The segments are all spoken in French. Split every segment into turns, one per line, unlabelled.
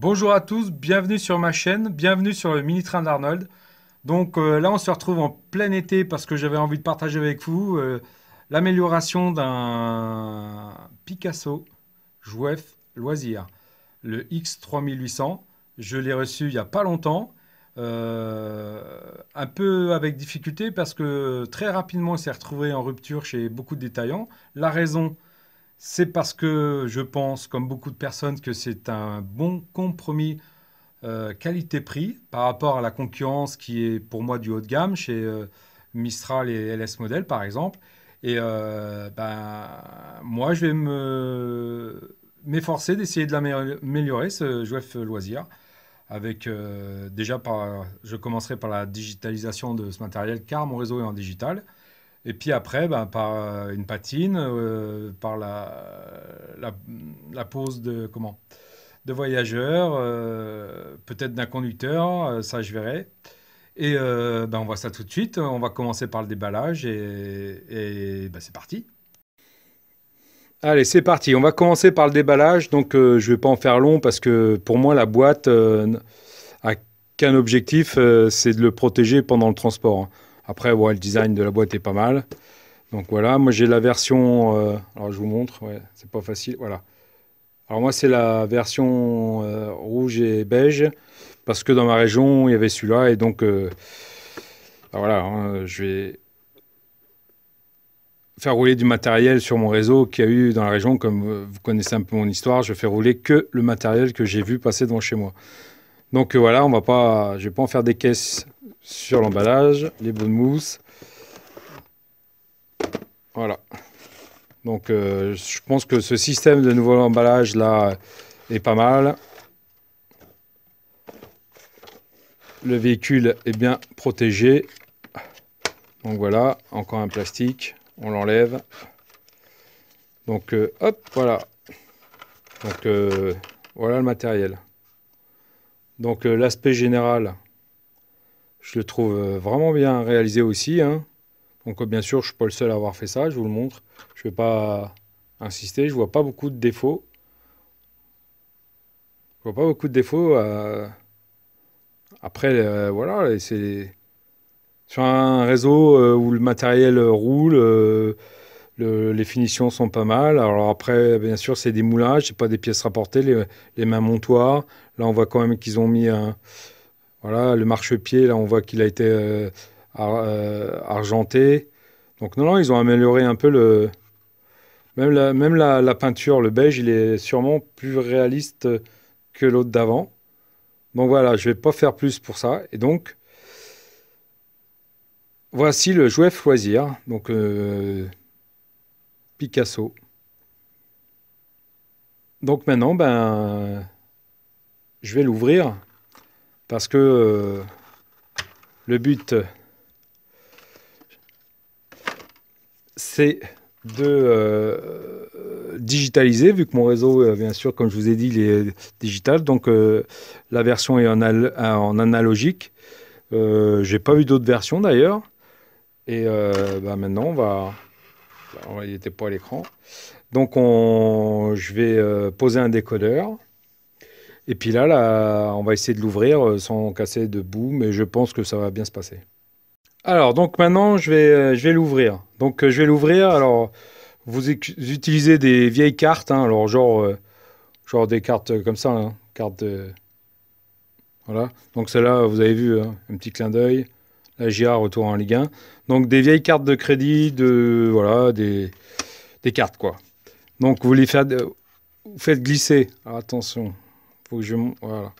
Bonjour à tous, bienvenue sur ma chaîne, bienvenue sur le mini train d'Arnold. Donc euh, là on se retrouve en plein été parce que j'avais envie de partager avec vous euh, l'amélioration d'un Picasso Jouef Loisir, le X3800. Je l'ai reçu il n'y a pas longtemps, euh, un peu avec difficulté parce que très rapidement il s'est retrouvé en rupture chez beaucoup de détaillants. La raison c'est parce que je pense, comme beaucoup de personnes, que c'est un bon compromis euh, qualité-prix par rapport à la concurrence qui est pour moi du haut de gamme chez euh, Mistral et LS Model par exemple. Et euh, ben, moi, je vais m'efforcer d'essayer de l'améliorer, ce Jouef Loisir. Avec, déjà, par, je commencerai par la digitalisation de ce matériel car mon réseau est en digital. Et puis après, ben, par euh, une patine, euh, par la, la, pose de, comment, de voyageurs, euh, peut-être d'un conducteur, ça je verrai. Et ben, on voit ça tout de suite. On va commencer par le déballage et, ben, c'est parti. Allez, c'est parti. On va commencer par le déballage. Donc, je ne vais pas en faire long parce que pour moi, la boîte a qu'un objectif, c'est de le protéger pendant le transport. Hein. Après, ouais, le design de la boîte est pas mal. Donc voilà, moi j'ai la version. Euh, alors je vous montre, ouais, c'est pas facile. Voilà. Alors moi c'est la version euh, rouge et beige parce que dans ma région il y avait celui-là et donc euh, bah voilà, hein, je vais faire rouler du matériel sur mon réseau qu'il y a eu dans la région. Comme vous connaissez un peu mon histoire, je fais rouler que le matériel que j'ai vu passer devant chez moi. Donc voilà, on va pas, je vais pas en faire des caisses sur l'emballage, les bonnes mousses. Voilà. Donc euh, je pense que ce système de nouveau emballage là est pas mal. Le véhicule est bien protégé. Donc voilà, encore un plastique, on l'enlève. Donc euh, hop, voilà. Donc euh, voilà le matériel. Donc l'aspect général, je le trouve euh, vraiment bien réalisé aussi. Hein. Donc euh, bien sûr, je ne suis pas le seul à avoir fait ça, je vous le montre. Je ne vais pas insister, je ne vois pas beaucoup de défauts. Je ne vois pas beaucoup de défauts. Euh, après, voilà, c'est sur un réseau où le matériel roule, les finitions sont pas mal. Alors après, bien sûr, c'est des moulages, c'est pas des pièces rapportées, les, les mains montoires. Là, on voit quand même qu'ils ont mis un voilà, le marchepied, là, on voit qu'il a été euh, euh, argenté. Donc non, non, ils ont amélioré un peu le... Même la, même la, peinture, le beige, il est sûrement plus réaliste que l'autre d'avant. Donc voilà, je ne vais pas faire plus pour ça. Et donc, voici le jouet loisir, donc euh, Picasso. Donc maintenant, ben, je vais l'ouvrir. Parce que euh, le but, euh, c'est de euh, digitaliser, vu que mon réseau, bien sûr, comme je vous ai dit, il est digital. Donc, la version est en, analogique. Je J'ai pas vu d'autres versions d'ailleurs. Et bah, maintenant, on va. Bah, il n'était pas à l'écran. Donc, je vais poser un décodeur. Et puis là, on va essayer de l'ouvrir euh, sans casser de boue, mais je pense que ça va bien se passer. Alors, donc maintenant, je vais, euh, l'ouvrir. Donc, euh, je vais l'ouvrir. Alors, vous utilisez des vieilles cartes, hein. alors genre, des cartes comme ça, hein. cartes de... Voilà. Donc, celle-là, vous avez vu, hein, un petit clin d'œil. La J.A. retour en Ligue 1. Donc, des vieilles cartes de crédit, de, voilà, des, cartes, quoi. Donc, vous les faites, vous faites glisser. Alors, attention, je... Voilà.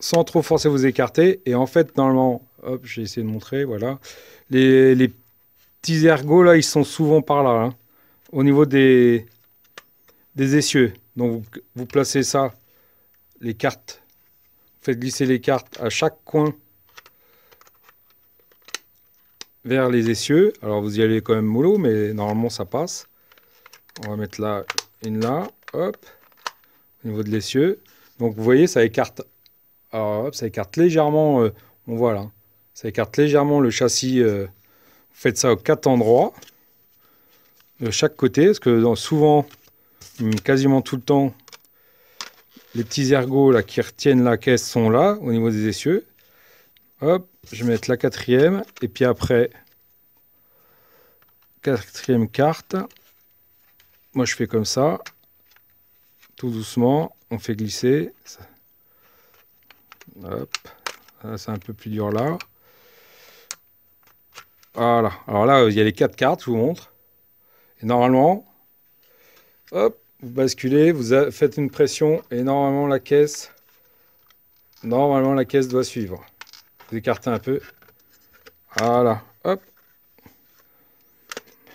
Sans trop forcer vous écarter. Et en fait, normalement, hop, j'ai essayé de montrer, voilà. Les, petits ergots, là, ils sont souvent par là, hein. au niveau des, des essieux. Donc, vous, placez ça, les cartes. Vous faites glisser les cartes à chaque coin vers les essieux. Alors vous y allez quand même mollo, mais normalement ça passe. On va mettre là une là, hop au niveau de l'essieu. Donc vous voyez, ça écarte, ah, ça écarte légèrement, euh, on voit là, ça écarte légèrement le châssis. Euh, faites ça aux quatre endroits, de chaque côté, parce que dans, souvent, hum, quasiment tout le temps, les petits ergots là, qui retiennent la caisse sont là, au niveau des essieux. Hop, je vais mettre la quatrième, et puis après, quatrième carte, moi je fais comme ça, tout doucement, on fait glisser. c'est un peu plus dur là. Voilà, alors là, il y a les quatre cartes, je vous montre. Et normalement, hop, vous basculez, vous faites une pression et normalement la caisse, normalement la caisse doit suivre. Vous écartez un peu. Voilà, hop,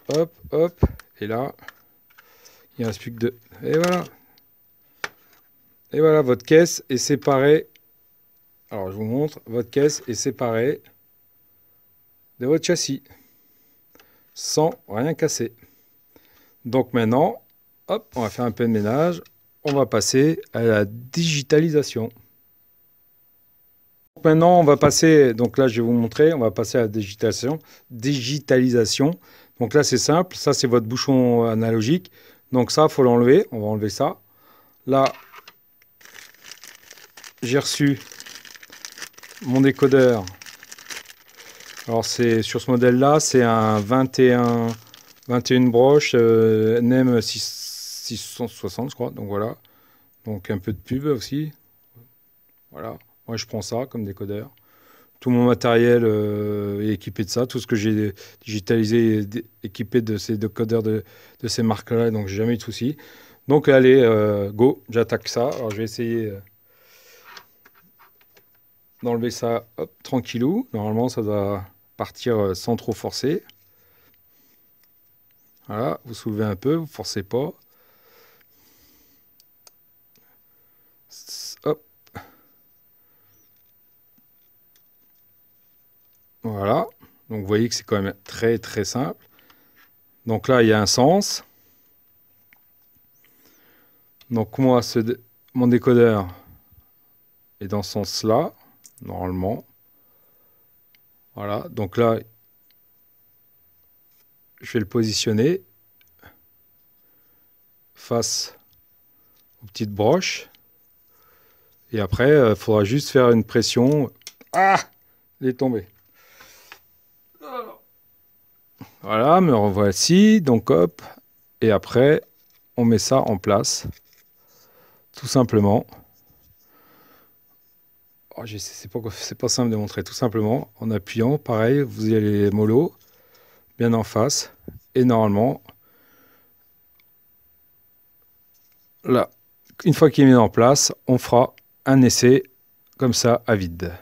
hop, hop. Et là, il ne reste plus que deux. Et voilà, et voilà, votre caisse est séparée. Alors, je vous montre. Votre caisse est séparée de votre châssis sans rien casser. Donc maintenant, hop, on va faire un peu de ménage. On va passer à la digitalisation. maintenant, on va passer, donc là, je vais vous montrer, on va passer à la digitalisation. digitalisation. Donc là, c'est simple. Ça, c'est votre bouchon analogique. Donc ça, il faut l'enlever. On va enlever ça. Là, j'ai reçu mon décodeur. Alors c'est sur ce modèle là, c'est un 21 21 broches 660 euh, je crois. Donc voilà. Donc un peu de pub aussi. Voilà. Moi je prends ça comme décodeur. Tout mon matériel euh, est équipé de ça, tout ce que j'ai digitalisé est équipé de ces décodeurs de, de ces marques là, donc j'ai jamais eu de soucis. Donc allez, euh, go, j'attaque ça. Alors je vais essayer d'enlever ça hop, euh, tranquillou. Normalement, ça va partir euh, sans trop forcer. Voilà, vous soulevez un peu, vous forcez pas. Hop. Voilà. Donc vous voyez que c'est quand même très très simple. Donc là, il y a un sens. Donc moi, mon décodeur est dans ce sens-là normalement. Voilà, donc là, je vais le positionner face aux petites broches. Et après, il euh, faudra juste faire une pression. Ah Il est tombé. Voilà, me revoici. Donc hop. Et après, on met ça en place. Tout simplement. Oh, c'est pas, simple de montrer, tout simplement. En appuyant, pareil, vous y allez mollo, bien en face. Et normalement, là, une fois qu'il est mis en place, on fera un essai comme ça à vide.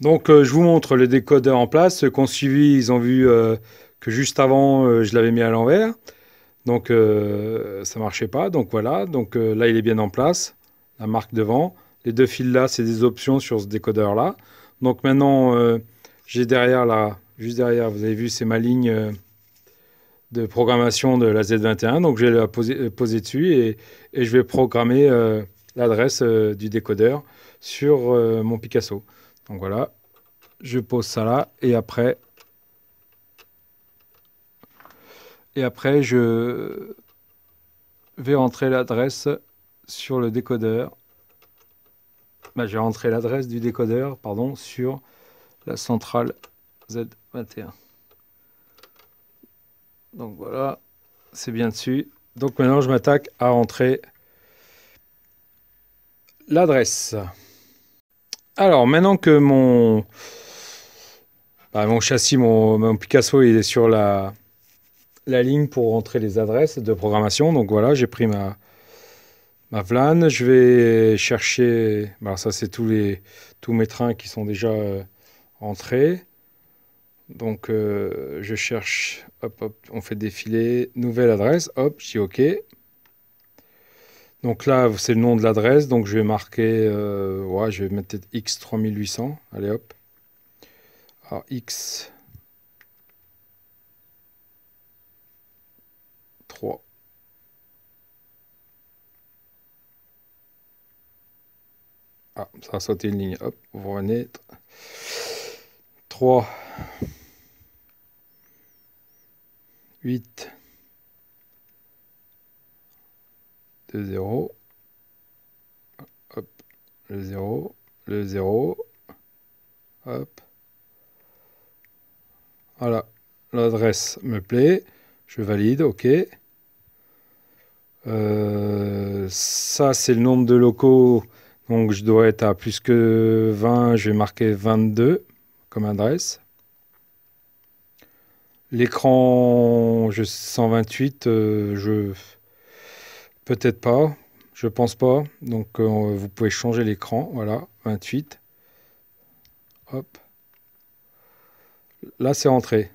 Donc euh, je vous montre le décodeur en place. Ceux qui ont suivi, ils ont vu euh, que juste avant, euh, je l'avais mis à l'envers. Donc ça marchait pas. Donc voilà, donc là il est bien en place. La marque devant. Les deux fils là, c'est des options sur ce décodeur là. Donc maintenant, euh, j'ai derrière là, juste derrière, vous avez vu, c'est ma ligne euh, de programmation de la Z21. Donc je vais la poser, euh, dessus et, je vais programmer l'adresse du décodeur sur mon Picasso. Donc voilà, je pose ça là et après, et après je vais entrer l'adresse sur le décodeur bah, j'ai rentré l'adresse du décodeur pardon, sur la centrale Z21. Donc voilà, c'est bien dessus. Donc maintenant, je m'attaque à rentrer l'adresse. Alors maintenant que mon, bah, mon châssis, mon, Picasso, il est sur la, la ligne pour rentrer les adresses de programmation. Donc voilà, j'ai pris ma, VLAN, Je vais chercher, bah, alors ça c'est tous, les, tous mes trains qui sont déjà euh, entrés. Donc euh, je cherche, hop, hop, on fait défiler, nouvelle adresse, hop, je dis OK. Donc là, c'est le nom de l'adresse, donc je vais marquer, euh, ouais, je vais mettre X3800, allez hop. Alors X, Ah, ça a sauté une ligne. Hop, vous revenez, 3, 8, 2, 0. Hop, le 0, le 0. Hop. Voilà, l'adresse me plaît. Je valide, OK. Euh, ça, c'est le nombre de locaux donc je dois être à plus que 20, je vais marquer 22 comme adresse. L'écran 128, euh, je peut-être pas, je pense pas. Donc euh, vous pouvez changer l'écran, voilà, 28. Hop. Là c'est rentré.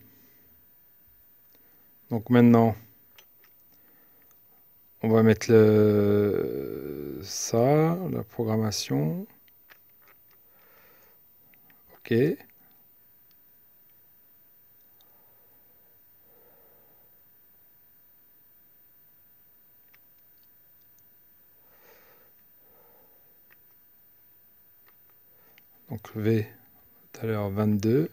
Donc maintenant, on va mettre le ça, la programmation. OK. Donc V tout à l'heure 22.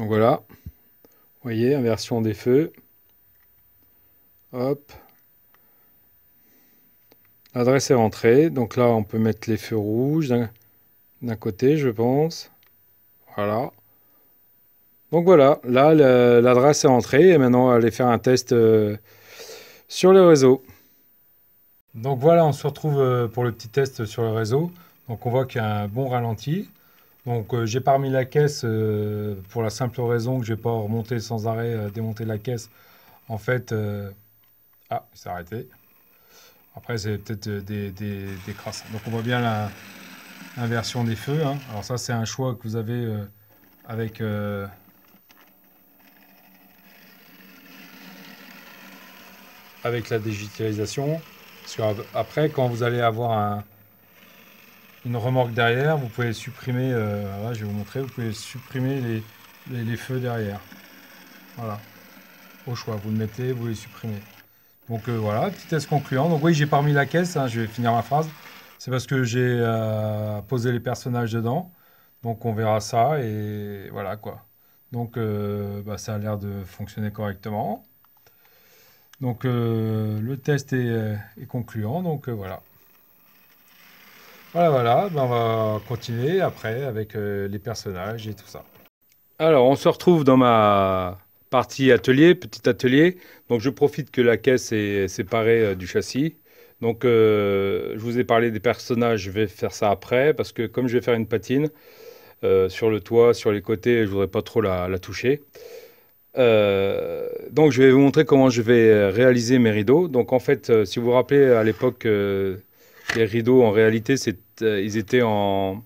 Donc voilà. Vous voyez, inversion des feux. Hop. L'adresse est rentrée. Donc là, on peut mettre les feux rouges d'un côté, je pense. Voilà. Donc voilà, là, l'adresse est rentrée. Et maintenant, on va aller faire un test euh, sur le réseau. Donc voilà, on se retrouve euh, pour le petit test sur le réseau. Donc on voit qu'il y a un bon ralenti. Donc euh, j'ai parmi la caisse euh, pour la simple raison que je vais pas remonter sans arrêt, euh, démonter la caisse. En fait, ah, il arrêté. Après, c'est peut-être des, des, crasses. Donc on voit bien l'inversion des feux. Hein. Alors ça, c'est un choix que vous avez avec... avec la digitalisation. Parce quand vous allez avoir un, une remorque derrière, vous pouvez supprimer, euh, je vais vous montrer, vous pouvez supprimer les, feux derrière. Voilà, au choix, vous le mettez, vous les supprimez. Donc euh, voilà, petit test concluant. Donc oui, j'ai parmi la caisse, hein, je vais finir ma phrase. C'est parce que j'ai euh, posé les personnages dedans. Donc on verra ça et voilà quoi. Donc bah, ça a l'air de fonctionner correctement. Donc le test est, est concluant, donc voilà. Voilà, voilà, ben, on va continuer après avec euh, les personnages et tout ça. Alors, on se retrouve dans ma partie atelier, petit atelier. Donc, je profite que la caisse est séparée euh, du châssis. Donc, euh, je vous ai parlé des personnages, je vais faire ça après, parce que comme je vais faire une patine sur le toit, sur les côtés, je voudrais pas trop la, toucher. donc je vais vous montrer comment je vais réaliser mes rideaux. Donc en fait, si vous vous rappelez à l'époque, les rideaux, en réalité, euh, ils étaient en.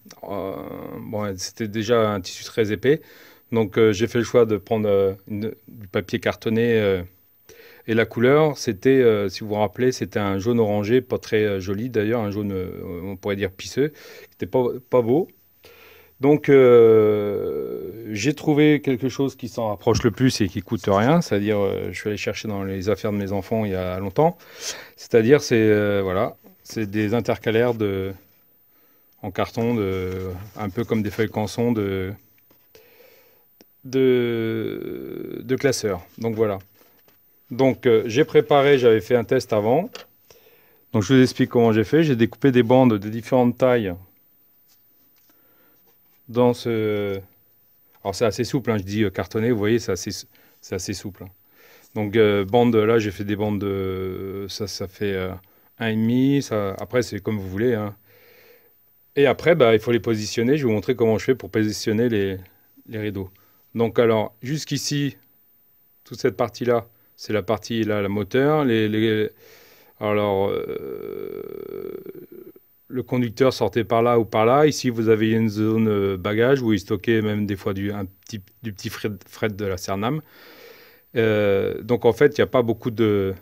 c'était déjà un tissu très épais. Donc, euh, j'ai fait le choix de prendre euh, du papier cartonné. et la couleur, c'était, si vous vous rappelez, c'était un jaune orangé, pas très joli d'ailleurs, un jaune, on pourrait dire pisseux, qui pas, pas, beau. Donc, j'ai trouvé quelque chose qui s'en rapproche le plus et qui coûte rien. C'est-à-dire, je suis allé chercher dans les affaires de mes enfants il y a longtemps. C'est-à-dire, c'est. voilà c'est des intercalaires de, en carton, de, un peu comme des feuilles canson de, de, classeurs. Donc voilà. Donc euh, j'ai préparé, j'avais fait un test avant. Donc je vous explique comment j'ai fait. J'ai découpé des bandes de différentes tailles dans ce... Alors c'est assez souple, hein. je dis euh, cartonné, vous voyez, c'est assez, souple. Hein. Donc euh, bande, là j'ai fait des bandes de... Ça, ça fait... 1,5. Ça... Après, c'est comme vous voulez. Hein. Et après, bah, il faut les positionner. Je vais vous montrer comment je fais pour positionner les, rideaux. Donc, alors, jusqu'ici, toute cette partie-là, c'est la partie, là, la moteur. Les, Alors, euh, le conducteur sortait par là ou par là. Ici, vous avez une zone euh, bagage où il stockait même des fois du, un petit, du petit fret, de la Cernam. Euh, donc, en fait, il n'y a pas beaucoup de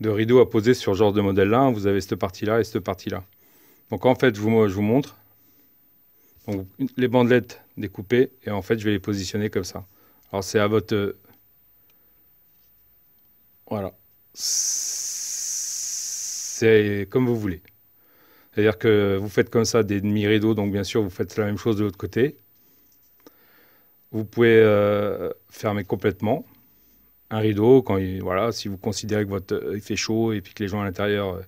de rideaux à poser sur ce genre de modèle-là. Hein, vous avez cette partie-là et cette partie-là. Donc en fait, je vous, je vous montre. les bandelettes découpées et en fait, je vais les positionner comme ça. Alors c'est à votre... Euh, voilà. C'est comme vous voulez. C'est-à-dire que vous faites comme ça des demi-rideaux, donc bien sûr, vous faites la même chose de l'autre côté. Vous pouvez euh, fermer complètement un rideau. Quand voilà, si vous considérez que votre, euh, il fait chaud et puis que les gens à l'intérieur, euh,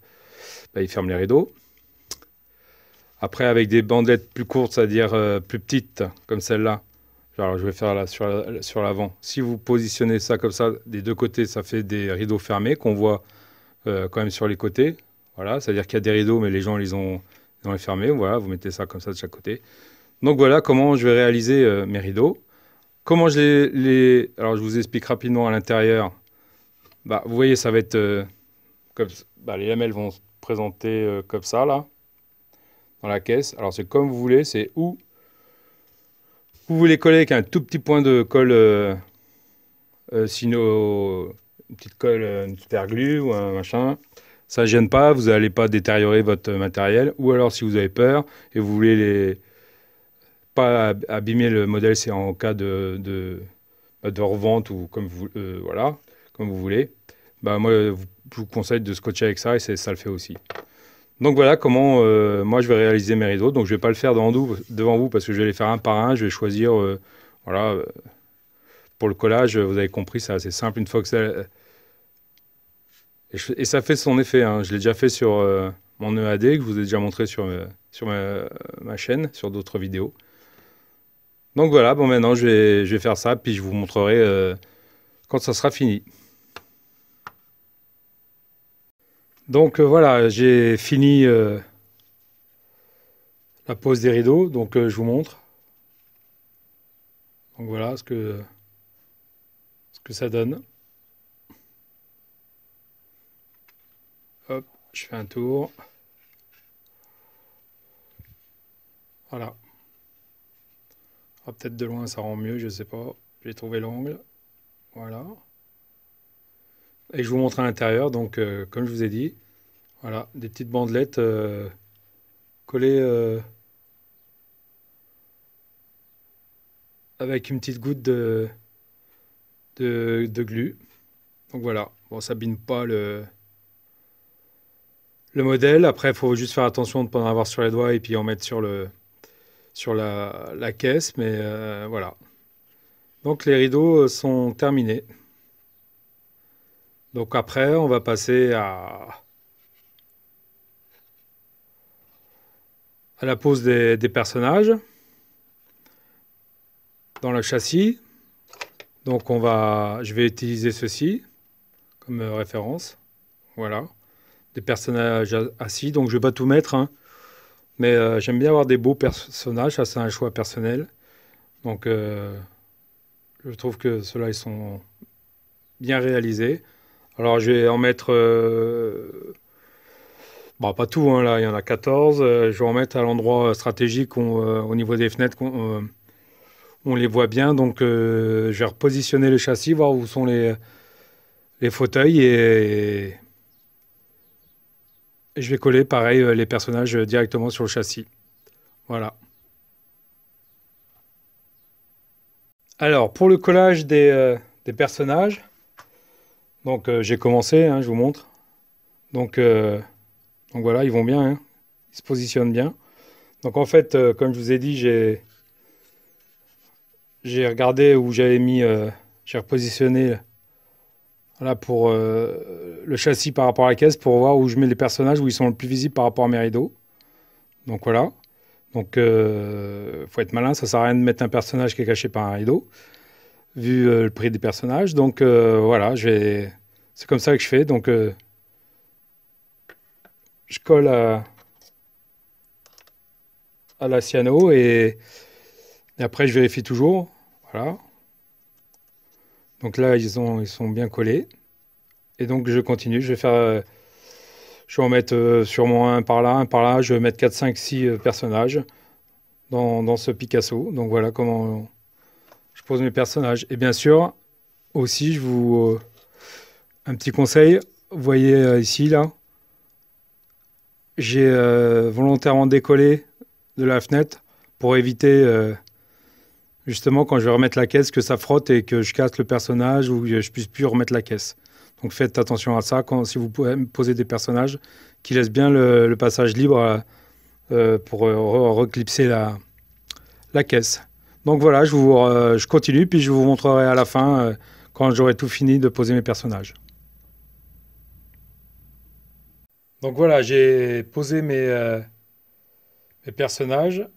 bah, ils ferment les rideaux. Après, avec des bandelettes plus courtes, c'est-à-dire euh, plus petites, comme celle-là. Alors, je vais faire là, sur l'avant. si vous positionnez ça comme ça, des deux côtés, ça fait des rideaux fermés qu'on voit quand même sur les côtés. Voilà, c'est-à-dire qu'il y a des rideaux, mais les gens les ont, ils ont les fermés. Voilà, vous mettez ça comme ça de chaque côté. Donc voilà comment je vais réaliser mes rideaux. Comment je les, les... Alors, je vous explique rapidement à l'intérieur. Bah, vous voyez, ça va être... Euh, comme... Bah, les lamelles vont se présenter euh, comme ça, là, dans la caisse. Alors, c'est comme vous voulez, c'est où vous voulez coller avec un tout petit point de colle, euh, sinon une petite colle, une super ou un machin ça ne gêne pas, vous n'allez pas détériorer votre matériel. Ou alors, si vous avez peur et vous voulez les, abîmer le modèle, c'est en cas de, de, bah, revente ou comme vous, euh, voilà, comme vous voulez. Bah, moi, je vous conseille de scotcher avec ça et ça le fait aussi. Donc voilà comment euh, moi je vais réaliser mes rideaux. Donc je vais pas le faire devant vous, devant vous parce que je vais les faire un par un. Je vais choisir, euh, voilà, pour le collage, vous avez compris, c'est assez simple. Une fois que ça... Et, ça fait son effet. Hein. Je l'ai déjà fait sur mon EAD que je vous ai déjà montré sur, sur ma chaîne, sur d'autres vidéos. Donc voilà, bon maintenant je vais, faire ça, puis je vous montrerai euh, quand ça sera fini. Donc euh, voilà, j'ai fini euh, la pose des rideaux, donc je vous montre. Donc voilà ce que, ce que ça donne. Hop, je fais un tour. Voilà. Ah, peut-être de loin, ça rend mieux, je sais pas. J'ai trouvé l'angle. Voilà. Et je vous montre à l'intérieur, donc euh, comme je vous ai dit, voilà, des petites bandelettes euh, collées euh, avec une petite goutte de, de, glu. Donc voilà, bon, ça bine pas le, le modèle. Après, il faut juste faire attention de ne pas en avoir sur les doigts et puis en mettre sur le, sur la, caisse, mais euh, voilà. Donc les rideaux euh, sont terminés. Donc après, on va passer à, à la pose des, personnages dans le châssis. Donc on va, je vais utiliser ceci comme euh, référence. Voilà, des personnages assis. Donc je vais pas tout mettre. Hein. Mais euh, j'aime bien avoir des beaux personnages, ça c'est un choix personnel. Donc euh, je trouve que ceux-là, ils sont bien réalisés. Alors je vais en mettre... Euh, bon, bah, pas tout, hein, là, il y en a 14. je vais en mettre à l'endroit stratégique au niveau des fenêtres. qu'on on les voit bien, donc je vais repositionner le châssis, voir où sont les, les fauteuils et je vais coller, pareil, euh, les personnages euh, directement sur le châssis. Voilà. Alors, pour le collage des, euh, personnages, donc j'ai commencé, hein, je vous montre. Donc, donc voilà, ils vont bien, hein. ils se positionnent bien. Donc en fait, comme je vous ai dit, j'ai j'ai regardé où j'avais mis, j'ai repositionné voilà, pour euh, le châssis par rapport à la caisse, pour voir où je mets les personnages, où ils sont le plus visibles par rapport à mes rideaux. Donc voilà. Donc il euh, faut être malin, ça sert à rien de mettre un personnage qui est caché par un rideau, vu euh, le prix des personnages. Donc voilà, c'est comme ça que je fais. Donc je colle à, la Ciano et après je vérifie toujours. Voilà. Donc là, ils, ont, ils sont bien collés. Et donc, je continue. Je vais faire. Euh, je vais en mettre euh, sûrement un par là, un par là. Je vais mettre 4, 5, 6 personnages dans, ce Picasso. Donc voilà comment je pose mes personnages. Et bien sûr, aussi, je vous. Euh, un petit conseil. Vous voyez ici, là, j'ai volontairement décollé de la fenêtre pour éviter justement, quand je vais remettre la caisse, que ça frotte et que je casse le personnage ou que je puisse plus remettre la caisse. Donc faites attention à ça quand, si vous pouvez poser des personnages qui laissent bien le, passage libre euh, pour euh, reclipser la, caisse. Donc voilà, euh, je, continue, puis je vous montrerai à la fin, quand j'aurai tout fini, de poser mes personnages. Donc voilà, j'ai posé mes personnages.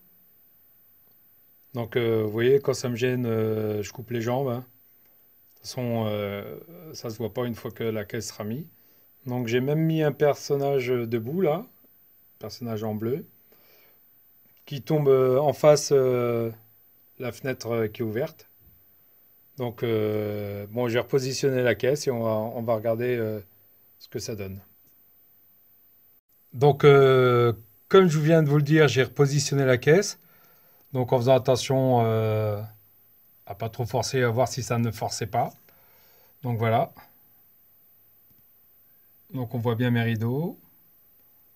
Donc, euh, vous voyez, quand ça me gêne, euh, je coupe les jambes. Hein. De toute façon, ça euh, ça se voit pas une fois que la caisse sera mise. Donc, j'ai même mis un personnage debout, là. Personnage en bleu. Qui tombe en face la fenêtre qui est ouverte. Donc, bon, j'ai repositionné la caisse et on va, on va regarder ce que ça donne. Donc, comme je viens de vous le dire, j'ai repositionné la caisse. Donc en faisant attention à euh, à pas trop forcer, à voir si ça ne forçait pas. Donc voilà. Donc on voit bien mes rideaux.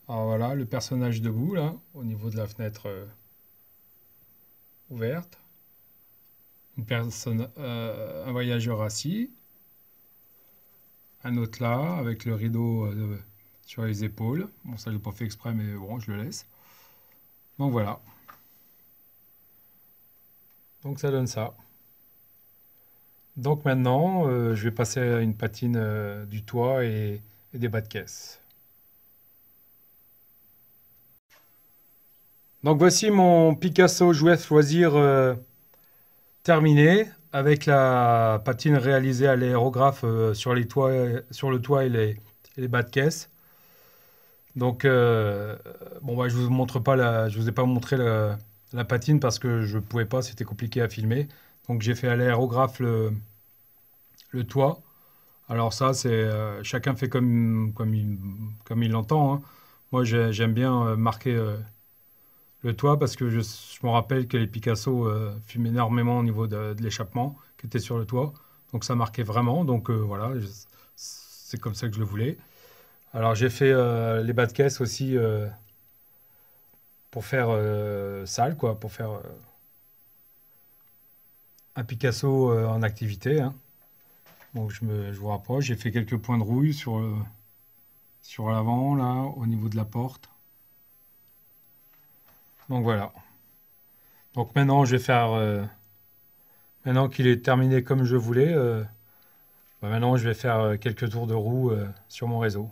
Alors ah, voilà, le personnage debout là, au niveau de la fenêtre euh, ouverte. Une personne, euh, un voyageur assis. Un autre là, avec le rideau sur les épaules. Bon, ça je l'ai pas fait exprès, mais bon, je le laisse. Donc voilà. Donc ça donne ça. Donc maintenant, euh, je vais passer à une patine euh, du toit et, des bas de caisse. Donc voici mon Picasso Jouet Choisir euh, terminé avec la patine réalisée à l'aérographe sur, les toits, sur le toit et les, bas de caisse. Donc bon, bah, je vous montre pas la, je vous ai pas montré la, la patine parce que je ne pouvais pas, c'était compliqué à filmer. Donc j'ai fait à l'aérographe le, le, toit. Alors ça, c'est euh, chacun fait comme, comme il, l'entend. Hein. Moi, j'aime bien euh, marquer euh, le toit parce que je, me rappelle que les Picasso fumaient énormément au niveau de l'échappement qui était sur le toit. Donc ça marquait vraiment. Donc voilà, c'est comme ça que je le voulais. Alors j'ai fait les bas de caisse aussi pour faire euh, sale, quoi, pour faire euh, un Picasso euh, en activité. Hein. Donc je, me, je vous rapproche, j'ai fait quelques points de rouille sur, sur l'avant, là, au niveau de la porte. Donc voilà. Donc maintenant, je vais faire... maintenant qu'il est terminé comme je voulais, bah, maintenant, je vais faire quelques tours de roue sur mon réseau.